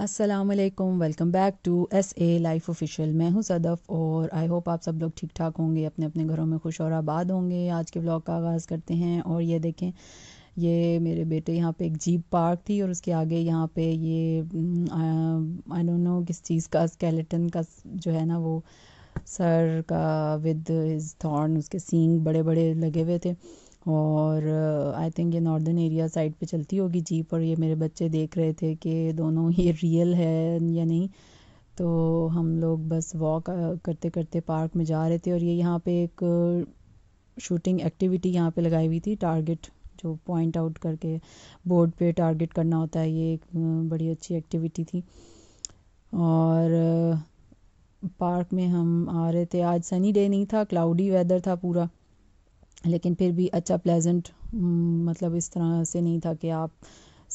Aslam welcome back to S A life official मैं हूँ सदफ़ और आई होप आप सब लोग ठीक ठाक होंगे अपने अपने घरों में खुश और आबाद होंगे आज के ब्लॉग का आगाज़ करते हैं और ये देखें ये मेरे बेटे यहाँ पे एक जीप पार्क थी और उसके आगे यहाँ पे ये आई डोंट नो किस चीज़ का स्केलेटन का जो है ना वो सर का विद हिज थॉर्न उसके सींग बड़े बड़े लगे हुए थे और आई uh, थिंक ये नॉर्दर्न एरिया साइड पे चलती होगी जीप और ये मेरे बच्चे देख रहे थे कि दोनों ये रियल है या नहीं तो हम लोग बस वॉक uh, करते करते पार्क में जा रहे थे और ये यहाँ पे एक शूटिंग uh, एक्टिविटी यहाँ पे लगाई हुई थी टारगेट जो पॉइंट आउट करके बोर्ड पे टारगेट करना होता है ये एक बड़ी अच्छी एक्टिविटी थी और पार्क में हम आ रहे थे आज सनी डे नहीं था क्लाउडी वेदर था पूरा लेकिन फिर भी अच्छा प्लेजेंट हम्म, मतलब इस तरह से नहीं था कि आप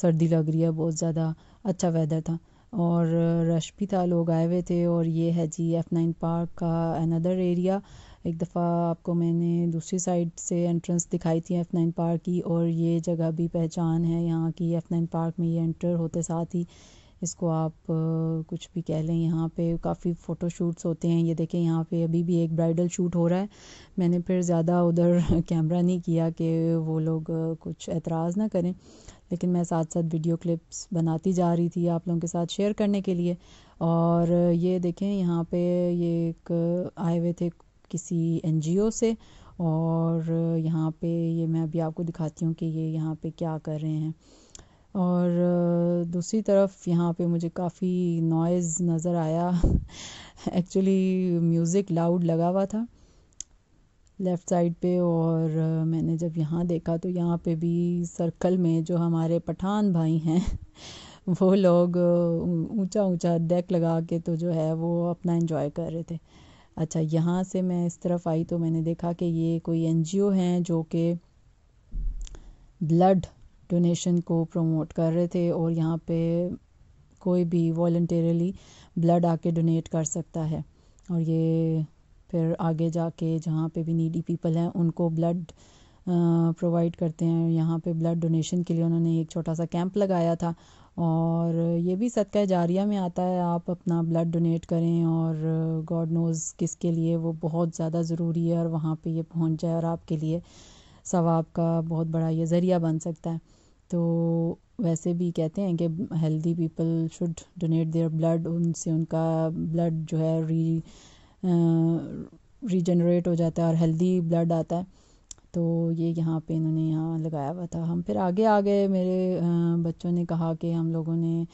सर्दी लग रही है बहुत ज़्यादा अच्छा वेदर था और रश भी था लोग आए हुए थे और ये है जी एफ़ नाइन पार्क का अनदर एरिया एक दफ़ा आपको मैंने दूसरी साइड से एंट्रेंस दिखाई थी एफ़ नाइन पार्क की और ये जगह भी पहचान है यहाँ की एफ़ नाइन पार्क में ये एंटर होते साथ ही इसको आप कुछ भी कह लें यहाँ पे काफ़ी फ़ोटो शूट्स होते हैं ये देखें यहाँ पे अभी भी एक ब्राइडल शूट हो रहा है मैंने फिर ज़्यादा उधर कैमरा नहीं किया कि वो लोग कुछ एतराज़ ना करें लेकिन मैं साथ साथ वीडियो क्लिप्स बनाती जा रही थी आप लोगों के साथ शेयर करने के लिए और ये देखें यहाँ पे ये एक आए हुए थे किसी एन से और यहाँ पे ये मैं अभी आपको दिखाती हूँ कि ये यहाँ पे क्या कर रहे हैं और दूसरी तरफ यहाँ पे मुझे काफ़ी नॉइज़ नज़र आया एक्चुअली म्यूज़िक लाउड लगा हुआ था लेफ़्ट साइड पे और मैंने जब यहाँ देखा तो यहाँ पे भी सर्कल में जो हमारे पठान भाई हैं वो लोग ऊंचा ऊंचा डेक लगा के तो जो है वो अपना एंजॉय कर रहे थे अच्छा यहाँ से मैं इस तरफ आई तो मैंने देखा कि ये कोई एनजीओ हैं जो कि ब्लड डोनेशन को प्रमोट कर रहे थे और यहाँ पे कोई भी वॉल्टरली ब्लड आके डोनेट कर सकता है और ये फिर आगे जाके जहाँ पे भी नीडी पीपल हैं उनको ब्लड प्रोवाइड करते हैं यहाँ पे ब्लड डोनेशन के लिए उन्होंने एक छोटा सा कैंप लगाया था और ये भी सदका जारिया में आता है आप अपना ब्लड डोनेट करें और गॉड नोज़ किसके लिए वो बहुत ज़्यादा ज़रूरी है और वहाँ पे ये पहुँच जाए और आपके लिए सवाब का बहुत बड़ा ये ज़रिया बन सकता है तो वैसे भी कहते हैं कि healthy people should donate their blood उनसे उनका ब्लड जो है री रीजनरेट हो जाता है और हेल्दी ब्लड आता है तो ये यहाँ पे इन्होंने यहाँ लगाया हुआ था हम फिर आगे आ गए मेरे बच्चों ने कहा कि हम लोगों ने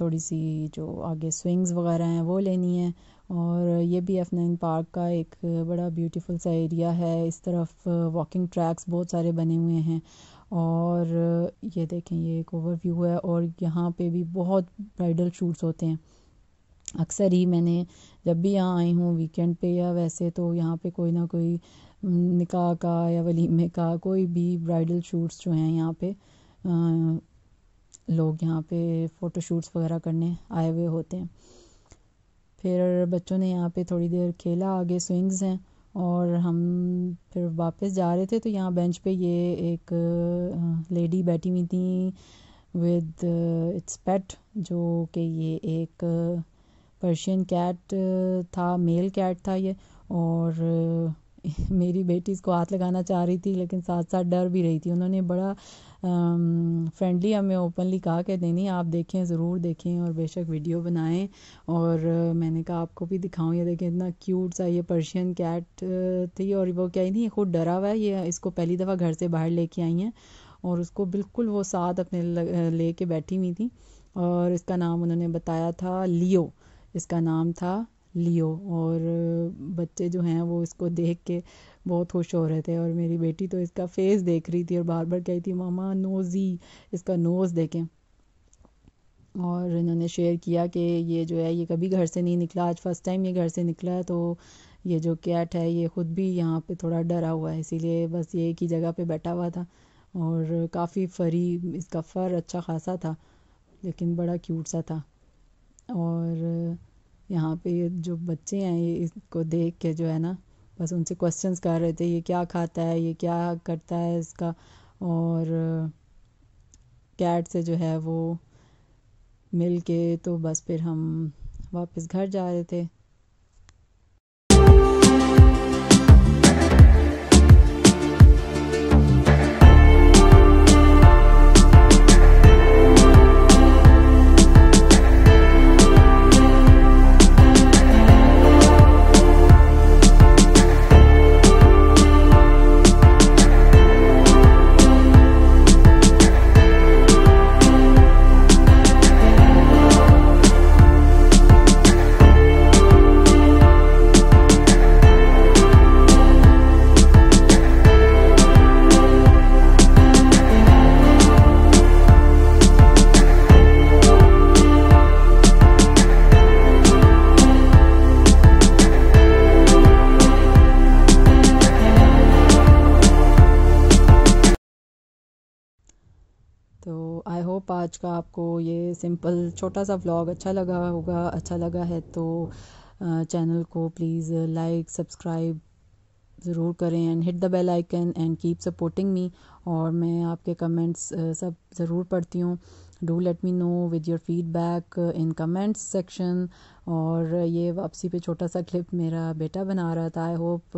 थोड़ी सी जो आगे स्विंग्स वगैरह हैं वो लेनी है और ये भी एफ नाइन पार्क का एक बड़ा ब्यूटीफुल सा एरिया है इस तरफ वॉकिंग ट्रैक्स बहुत सारे बने हुए हैं और ये देखें ये एक ओवरव्यू है और यहाँ पे भी बहुत ब्राइडल शूट्स होते हैं अक्सर ही मैंने जब भी यहाँ आई हूँ वीकेंड पे या वैसे तो यहाँ पे कोई ना कोई निकाह का या वलीमे का कोई भी ब्राइडल शूट्स जो हैं यहाँ पे लोग यहाँ पे फ़ोटोशूट्स वगैरह करने आए हुए होते हैं फिर बच्चों ने यहाँ पे थोड़ी देर खेला आगे स्विंग्स हैं और हम फिर वापस जा रहे थे तो यहाँ बेंच पे ये एक लेडी बैठी हुई थी विद इट्स पेट जो कि ये एक पर्शियन कैट था मेल कैट था ये और मेरी बेटी इसको हाथ लगाना चाह रही थी लेकिन साथ साथ डर भी रही थी उन्होंने बड़ा फ्रेंडली हमें ओपनली कहा कि नहीं नहीं आप देखें ज़रूर देखें और बेशक वीडियो बनाएं और मैंने कहा आपको भी दिखाऊं ये देखें इतना क्यूट सा ये पर्शियन कैट थी और वो क्या ही नहीं खुद डरा हुआ है ये इसको पहली दफ़ा घर से बाहर लेके आई हैं और उसको बिल्कुल वो साथ अपने ले बैठी हुई थी और इसका नाम उन्होंने बताया था लियो इसका नाम था लियो और बच्चे जो हैं वो इसको देख के बहुत खुश हो रहे थे और मेरी बेटी तो इसका फेस देख रही थी और बार बार कही थी मामा नोज़ी इसका नोज़ देखें और इन्होंने शेयर किया कि ये जो है ये कभी घर से नहीं निकला आज फर्स्ट टाइम ये घर से निकला तो ये जो कैट है ये ख़ुद भी यहाँ पे थोड़ा डरा हुआ है इसीलिए बस ये एक ही जगह पे बैठा हुआ था और काफ़ी फरी इसका फ़र अच्छा खासा था लेकिन बड़ा क्यूट सा था और यहाँ पे जो बच्चे हैं ये इसको देख के जो है ना बस उनसे क्वेश्चंस कर रहे थे ये क्या खाता है ये क्या करता है इसका और कैट से जो है वो मिल के तो बस फिर हम वापस घर जा रहे थे तो आई होप आज का आपको ये सिंपल छोटा सा व्लॉग अच्छा लगा होगा अच्छा लगा है तो चैनल को प्लीज़ लाइक सब्सक्राइब ज़रूर करें and hit the bell icon and keep supporting me और मैं आपके कमेंट्स सब ज़रूर पढ़ती हूँ do let me know with your feedback in comments section और ये वापसी पे छोटा सा क्लिप मेरा बेटा बना रहा था आई होप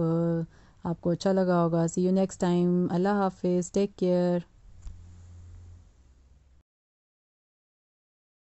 आपको अच्छा लगा होगा सी यू नेक्स्ट टाइम अल्लाह हाफिज़ टेक केयर